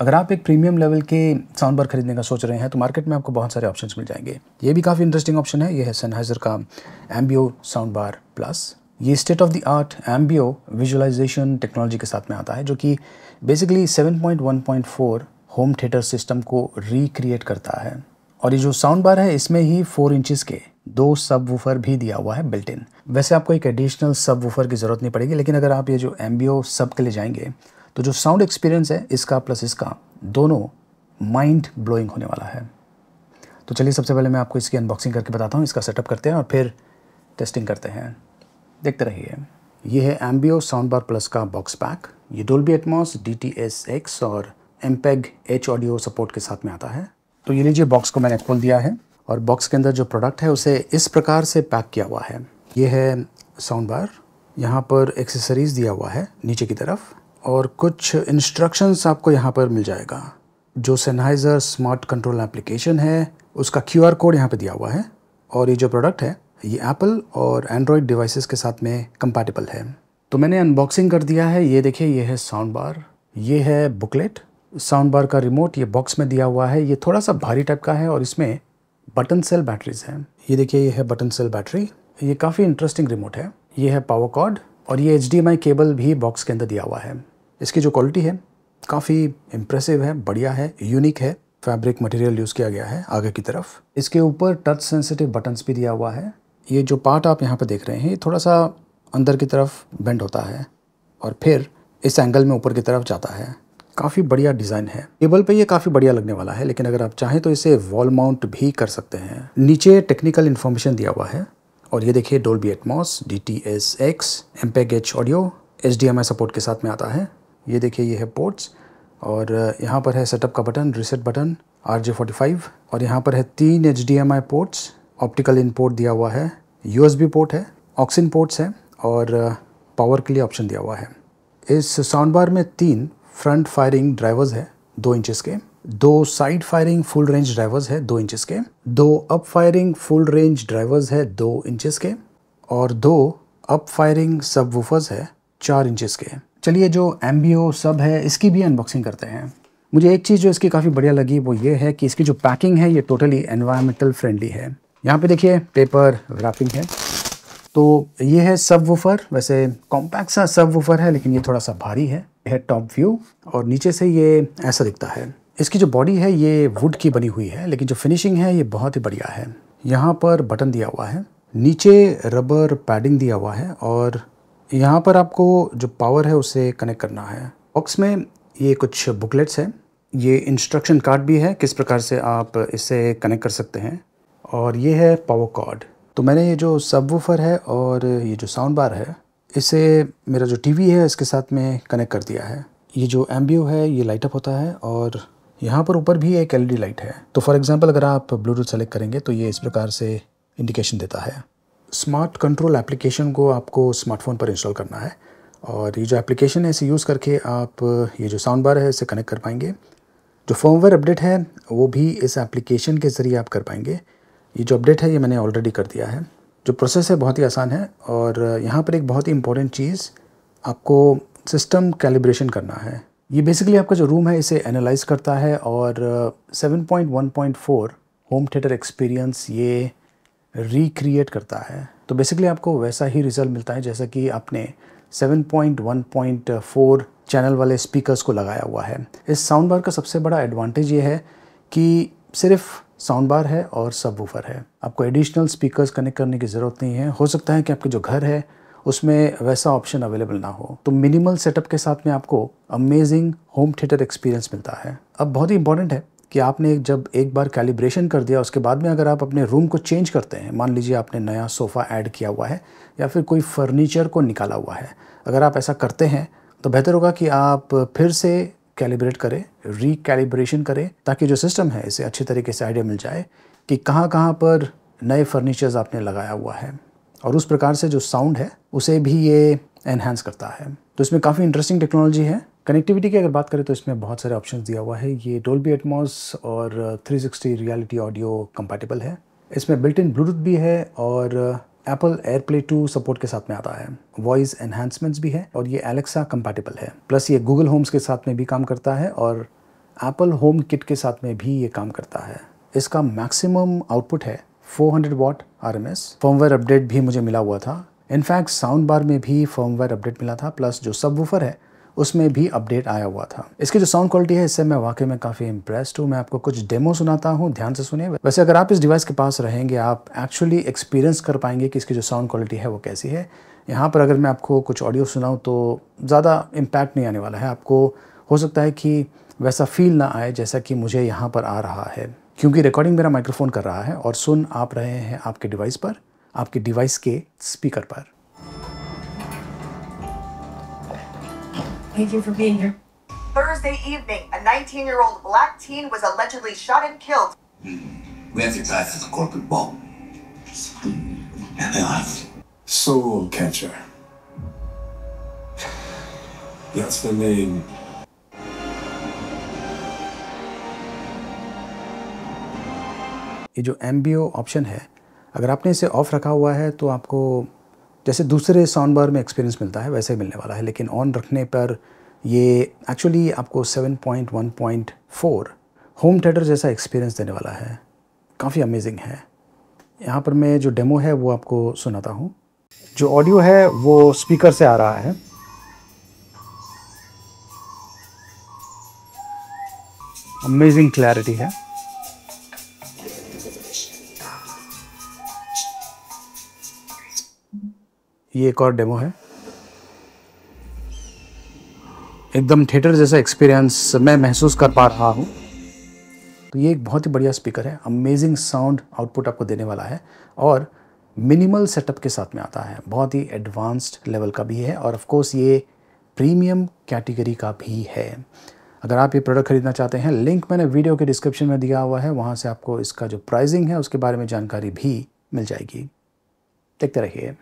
अगर आप एक प्रीमियम लेवल के साउंड बार खरीदने का सोच रहे हैं तो मार्केट में आपको बहुत सारे ऑप्शंस मिल जाएंगे ये भी काफ़ी इंटरेस्टिंग ऑप्शन है ये है सनहाइजर का एम्बियो साउंड बार प्लस ये state of the art Ambeo visualization technology के साथ में आता है जो कि बेसिकली 7.1.4 होम थिएटर सिस्टम को रिक्रिएट करता है और ये जो साउंड बार है इसमें ही फोर इंचज़ के दो सब वूफर भी दिया हुआ है बिल्ट इन वैसे आपको एक एडिशनल सब वूफर की ज़रूरत नहीं पड़ेगी लेकिन अगर आप ये जो एम्बियो सब के लिए जाएंगे तो जो साउंड एक्सपीरियंस है इसका प्लस इसका दोनों माइंड ब्लोइंग होने वाला है तो चलिए सबसे पहले मैं आपको इसकी अनबॉक्सिंग करके बताता हूँ इसका सेटअप करते हैं और फिर टेस्टिंग करते हैं देखते रहिए ये है एम्बियो साउंड बार प्लस का बॉक्स पैक ये Dolby Atmos D T S X और एम एच ऑडियो सपोर्ट के साथ में आता है तो ये लीजिए बॉक्स को मैंने खोल दिया है और बॉक्स के अंदर जो प्रोडक्ट है उसे इस प्रकार से पैक किया हुआ है ये है साउंड बार यहाँ पर एक्सेसरीज़ दिया हुआ है नीचे की तरफ और कुछ इंस्ट्रक्शंस आपको यहाँ पर मिल जाएगा जो सेनाइज़र स्मार्ट कंट्रोल एप्लीकेशन है उसका क्यूआर कोड यहाँ पर दिया हुआ है और ये जो प्रोडक्ट है ये एप्पल और एंड्रॉयड डिवाइसेस के साथ में कंपैटिबल है तो मैंने अनबॉक्सिंग कर दिया है ये देखिए ये है साउंड बार ये है बुकलेट साउंड बार का रिमोट ये बॉक्स में दिया हुआ है ये थोड़ा सा भारी टाइप का है और इसमें बटन सेल बैटरीज हैं ये देखिए ये है बटन सेल बैटरी ये काफ़ी इंटरेस्टिंग रिमोट है ये है पावर कॉर्ड और ये एच केबल भी बॉक्स के अंदर दिया हुआ है इसकी जो क्वालिटी है काफ़ी इम्प्रेसिव है बढ़िया है यूनिक है फैब्रिक मटेरियल यूज़ किया गया है आगे की तरफ इसके ऊपर टच सेंसिटिव बटन्स भी दिया हुआ है ये जो पार्ट आप यहाँ पर देख रहे हैं ये थोड़ा सा अंदर की तरफ बेंड होता है और फिर इस एंगल में ऊपर की तरफ जाता है काफ़ी बढ़िया डिज़ाइन है टेबल पे ये काफ़ी बढ़िया लगने वाला है लेकिन अगर आप चाहें तो इसे वॉल माउंट भी कर सकते हैं नीचे टेक्निकल इन्फॉर्मेशन दिया हुआ है और ये देखिए Dolby Atmos D T S X M H audio H D M I support के साथ में आता है ये देखिए ये है पोर्ट्स और यहाँ पर है सेटअप का button reset button R J forty five और यहाँ पर है तीन H D M I ports optical input दिया हुआ है यू एस बी पोर्ट है ऑक्सिन पोर्ट्स हैं और पावर के लिए ऑप्शन दिया हुआ है इस साउंड बार में तीन फ्रंट फायरिंग ड्राइवर्स है दो इंचेस के दो side firing full range drivers है दो इंचेस के दो up firing full range drivers है दो इंचेस के और दो अप फायरिंग सब वूफर्स है चार इंचेस के चलिए जो एम बी ओ सब है इसकी भी अनबॉक्सिंग करते हैं मुझे एक चीज़ जो इसकी काफ़ी बढ़िया लगी वो ये है कि इसकी जो पैकिंग है ये टोटली एनवायरमेंटल फ्रेंडली है यहाँ पे देखिए पेपर रैपिंग है तो ये है सब वूफर वैसे कॉम्पैक्ट सा सब वूफर है लेकिन ये थोड़ा सा भारी है यह है टॉप व्यू और नीचे से ये ऐसा दिखता है इसकी जो बॉडी है ये वुड की बनी हुई है लेकिन जो फिनिशिंग है ये बहुत ही बढ़िया है यहाँ पर बटन दिया हुआ है नीचे रबर पैडिंग दिया हुआ है और यहाँ पर आपको जो पावर है उसे कनेक्ट करना है बॉक्स में ये कुछ बुकलेट्स हैं ये इंस्ट्रक्शन कार्ड भी है किस प्रकार से आप इसे कनेक्ट कर सकते हैं और ये है पावर कार्ड तो मैंने ये जो सब है और ये जो साउंड बार है इसे मेरा जो टीवी है इसके साथ में कनेक्ट कर दिया है ये जो एम्बियो है ये लाइटअप होता है और यहाँ पर ऊपर भी एक एलईडी लाइट e है तो फॉर एग्ज़ाम्पल अगर आप ब्लूटूथ सेलेक्ट करेंगे तो ये इस प्रकार से इंडिकेशन देता है स्मार्ट कंट्रोल एप्लीकेशन को आपको स्मार्टफोन पर इंस्टॉल करना है और ये जो एप्लीकेशन है इसे यूज़ करके आप ये जो साउंड बार है इसे कनेक्ट कर पाएंगे जो फॉर्मवेयर अपडेट है वो भी इस एप्लीकेशन के ज़रिए आप कर पाएंगे ये जो अपडेट है ये मैंने ऑलरेडी कर दिया है जो प्रोसेस है बहुत ही आसान है और यहाँ पर एक बहुत ही इंपॉर्टेंट चीज़ आपको सिस्टम कैलिब्रेशन करना है ये बेसिकली आपका जो रूम है इसे एनालाइज करता है और 7.1.4 होम थिएटर एक्सपीरियंस ये रिक्रिएट करता है तो बेसिकली आपको वैसा ही रिजल्ट मिलता है जैसा कि आपने 7.1.4 चैनल वाले स्पीकर्स को लगाया हुआ है इस साउंड बार का सबसे बड़ा एडवांटेज ये है कि सिर्फ साउंड बार है और सब वूफर है आपको एडिशनल स्पीकर्स कनेक्ट करने की ज़रूरत नहीं है हो सकता है कि आपके जो घर है उसमें वैसा ऑप्शन अवेलेबल ना हो तो मिनिमल सेटअप के साथ में आपको अमेजिंग होम थिएटर एक्सपीरियंस मिलता है अब बहुत ही इंपॉर्टेंट है कि आपने जब एक बार कैलिब्रेशन कर दिया उसके बाद में अगर आप अपने रूम को चेंज करते हैं मान लीजिए आपने नया सोफ़ा ऐड किया हुआ है या फिर कोई फर्नीचर को निकाला हुआ है अगर आप ऐसा करते हैं तो बेहतर होगा कि आप फिर से कैलिब्रेट करें रिकैलिब्रेशन करें ताकि जो सिस्टम है इसे अच्छे तरीके से आइडिया मिल जाए कि कहाँ कहाँ पर नए फर्नीचर्स आपने लगाया हुआ है और उस प्रकार से जो साउंड है उसे भी ये एनहेंस करता है तो इसमें काफ़ी इंटरेस्टिंग टेक्नोलॉजी है कनेक्टिविटी की अगर बात करें तो इसमें बहुत सारे ऑप्शन दिया हुआ है ये डोल्बी एटमॉस और 360 रियलिटी ऑडियो कंपैटिबल है इसमें बिल्ट इन ब्लूटूथ भी है और एप्पल एयरप्ले टू सपोर्ट के साथ में आता है वॉइस एनहेंसमेंट्स भी है और ये एलेक्सा कंपैटिबल है प्लस ये गूगल होम्स के साथ में भी काम करता है और एप्पल होम किट के साथ में भी ये काम करता है इसका मैक्सिमम आउटपुट है 400 hundred watt R M S firmware update भी मुझे मिला हुआ था इनफैक्ट साउंड बार में भी फर्मवेयर अपडेट मिला था प्लस जो सब है उसमें भी अपडेट आया हुआ था इसकी जो साउंड क्वालिटी है इससे मैं वाकई में काफ़ी इंप्रेस्ड हूँ मैं आपको कुछ डेमो सुनाता हूँ ध्यान से सुने वैसे अगर आप इस डिवाइस के पास रहेंगे आप एक्चुअली एक्सपीरियंस कर पाएंगे कि इसकी जो साउंड क्वालिटी है वो कैसी है यहाँ पर अगर मैं आपको कुछ ऑडियो सुनाऊँ तो ज़्यादा इम्पैक्ट नहीं आने वाला है आपको हो सकता है कि वैसा फील ना आए जैसा कि मुझे यहाँ पर आ रहा है क्योंकि रिकॉर्डिंग मेरा माइक्रोफोन कर रहा है और सुन आप रहे हैं आपके डिवाइस पर आपके डिवाइस के स्पीकर पर Thank you for being here. Thursday evening, a 19 year old black teen was allegedly shot and killed. Hmm. We advertise as a corporate ball. Soul catcher. That's the name. ये जो M option है अगर आपने इसे of रखा हुआ है तो आपको जैसे दूसरे साउंड बार में एक्सपीरियंस मिलता है वैसे ही मिलने वाला है लेकिन ऑन रखने पर ये एक्चुअली आपको 7.1.4 होम थिएटर जैसा एक्सपीरियंस देने वाला है काफ़ी अमेजिंग है यहाँ पर मैं जो डेमो है वो आपको सुनाता हूँ जो ऑडियो है वो स्पीकर से आ रहा है अमेजिंग क्लैरिटी है ये एक और डेमो है एकदम थिएटर जैसा एक्सपीरियंस मैं महसूस कर पा रहा हूँ तो ये एक बहुत ही बढ़िया स्पीकर है अमेजिंग साउंड आउटपुट आपको देने वाला है और मिनिमल सेटअप के साथ में आता है बहुत ही एडवांस्ड लेवल का भी है और ऑफ कोर्स ये प्रीमियम कैटेगरी का भी है अगर आप ये प्रोडक्ट खरीदना चाहते हैं लिंक मैंने वीडियो के डिस्क्रिप्शन में दिया हुआ है वहाँ से आपको इसका जो प्राइसिंग है उसके बारे में जानकारी भी मिल जाएगी देखते रहिए